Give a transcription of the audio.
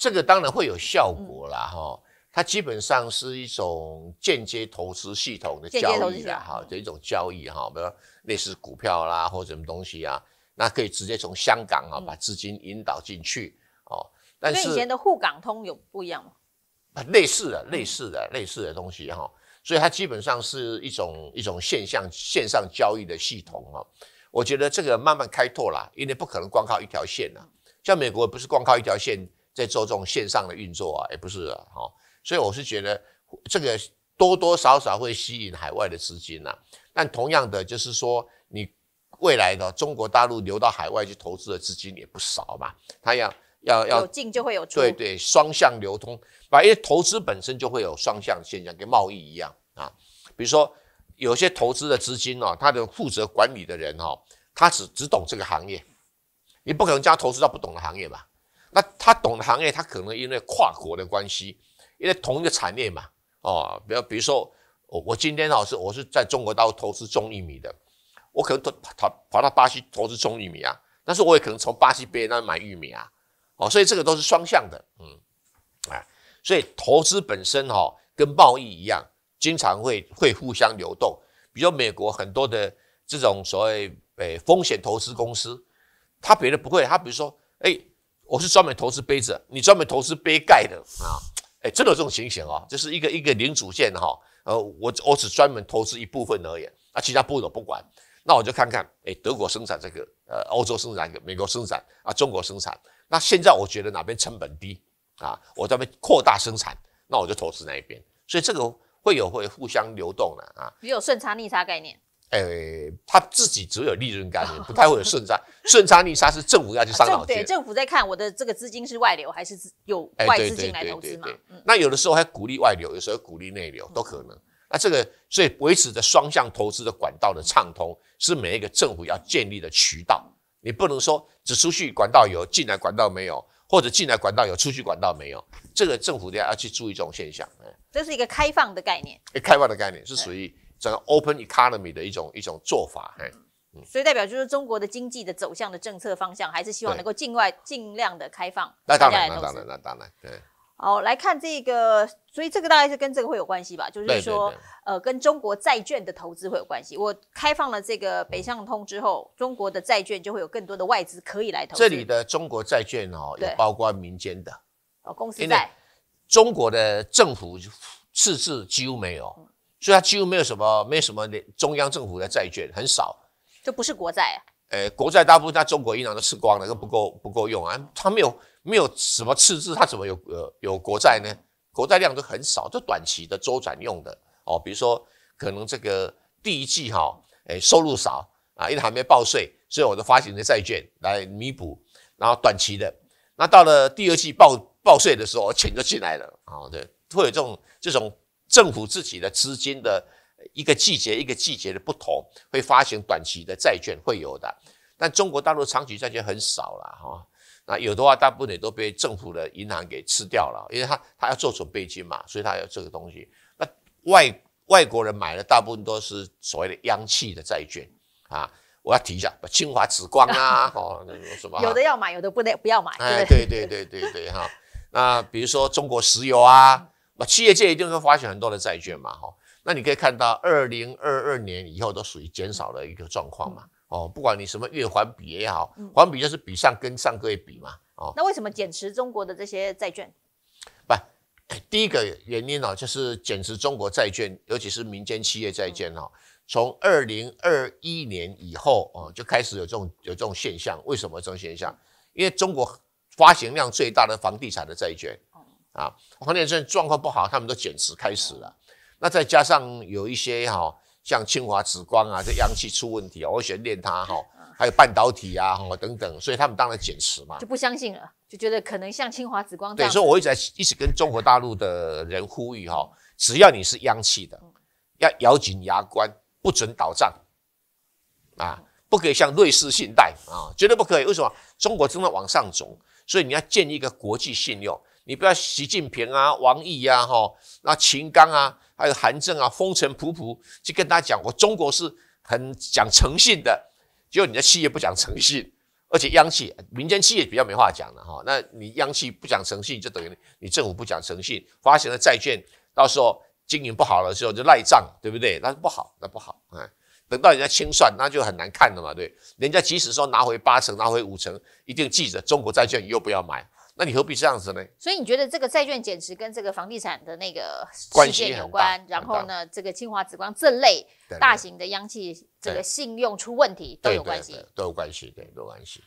这个当然会有效果啦，哈，它基本上是一种间接投资系统的交易啦，哈，这一种交易哈，比如说类似股票啦或者什么东西啊，那可以直接从香港啊把资金引导进去哦。但跟以前的沪港通有不一样吗？类似的，类似的，类似的东西哈，所以它基本上是一种一种线上线上交易的系统哈，我觉得这个慢慢开拓啦，因为不可能光靠一条线啊，像美国不是光靠一条线。在做这种线上的运作啊，也不是啊，所以我是觉得这个多多少少会吸引海外的资金呐。但同样的，就是说你未来的中国大陆流到海外去投资的资金也不少嘛。他要要要有进就会有出，对对，双向流通。把因为投资本身就会有双向现象，跟贸易一样啊。比如说有些投资的资金哦，他的负责管理的人哦，他只只懂这个行业，你不可能加投资到不懂的行业吧？那他懂的行业，他可能因为跨国的关系，因为同一个产业嘛，哦，比如比如说，我我今天老师我是在中国大陆投资种玉米的，我可能都跑跑到巴西投资种玉米啊，但是我也可能从巴西别人那里买玉米啊，哦，所以这个都是双向的，嗯，啊，所以投资本身哈跟贸易一样，经常会会互相流动。比如美国很多的这种所谓诶风险投资公司，他别的不会，他比如说诶。我是专门投资杯子，你专门投资杯盖的啊？哎，真的有这种情形啊？就是一个一个零组件哈，呃，我我只专门投资一部分而已，那其他部分我不管。那我就看看，哎，德国生产这个，呃，欧洲生产，美国生产，啊，中国生产。那现在我觉得哪边成本低啊？我这边扩大生产，那我就投资那一边。所以这个会有会互相流动的啊。你有顺差逆差概念？哎，他自己只有利润念，不太会有顺差。顺差逆差是政府要去上脑筋。对，政府在看我的这个资金是外流还是有外资进来投资嘛？那有的时候还鼓励外流，有时候鼓励内流都可能。那这个所以维持着双向投资的管道的畅通，是每一个政府要建立的渠道。你不能说只出去管道有，进来管道没有，或者进来管道有，出去管道没有。这个政府要要去注意这种现象。这是一个开放的概念。开放的概念是属于。整个 open economy 的一种一种做法，哎，所以代表就是中国的经济的走向的政策方向，还是希望能够境外尽量的开放。那当然，那当然，那当然，对。好，来看这个，所以这个大概是跟这个会有关系吧？就是说，呃，跟中国债券的投资会有关系。我开放了这个北向通之后，中国的债券就会有更多的外资可以来投。这里的中国债券哦，也包括民间的哦，公司债。中国的政府赤字几乎没有。所以它几乎没有什么，没有什么中央政府的债券很少，这不是国债啊。诶，国债大部分在中国银行都吃光了，都不够不够用啊。它没有没有什么赤字，它怎么有呃有国债呢？国债量都很少，就短期的周转用的哦。比如说可能这个第一季哈，诶收入少啊，因为还没报税，所以我就发行的债券来弥补。然后短期的，那到了第二季报报税的时候，钱就进来了。哦，对，会有这种这种。政府自己的资金的一个季节一个季节的不同，会发行短期的债券，会有的。但中国大陆长期债券很少了哈。那有的话，大部分也都被政府的银行给吃掉了，因为他他要做准备金嘛，所以他要这个东西。那外外国人买的大部分都是所谓的央企的债券啊。我要提一下，清华紫光啊，哦，有什么？有的要买，有的不能不要买。哎，对对对对对哈。那比如说中国石油啊。企业界一定会发行很多的债券嘛？哈，那你可以看到，二零二二年以后都属于减少的一个状况嘛？哦，不管你什么月环比也好，环比就是比上跟上个月比嘛？哦，那为什么减持中国的这些债券？不，第一个原因呢，就是减持中国债券，尤其是民间企业债券哦。从二零二一年以后哦，就开始有这种有这种现象。为什么这种现象？因为中国发行量最大的房地产的债券。啊，黄地产在状况不好，他们都减持开始了。那再加上有一些哈，像清华紫光啊，这央企出问题，我选练它哈，还有半导体啊哈等等，所以他们当然减持嘛。就不相信了，就觉得可能像清华紫光。对，所以我一直在一直跟中国大陆的人呼吁哈，只要你是央企的，要咬紧牙关，不准倒账啊，不可以像瑞士信贷啊，绝对不可以。为什么？中国正在往上走，所以你要建立一个国际信用。你不要习近平啊，王毅啊、哈，那秦刚啊，还有韩正啊，风尘仆仆去跟他讲，我中国是很讲诚信的，只有你的企业不讲诚信，而且央企、民间企业比较没话讲了哈。那你央企不讲诚信，就等于你政府不讲诚信，发行的债券到时候经营不好了之候就赖账，对不对？那不好，那不好，哎，等到人家清算，那就很难看了嘛，对。人家即使说拿回八成，拿回五成，一定记着，中国债券你又不要买。那你何必这样子呢？所以你觉得这个债券减值跟这个房地产的那个事件有关？然后呢，这个清华紫光这类大型的央企，这个信用出问题都有关系，都有关系，对，都有关系。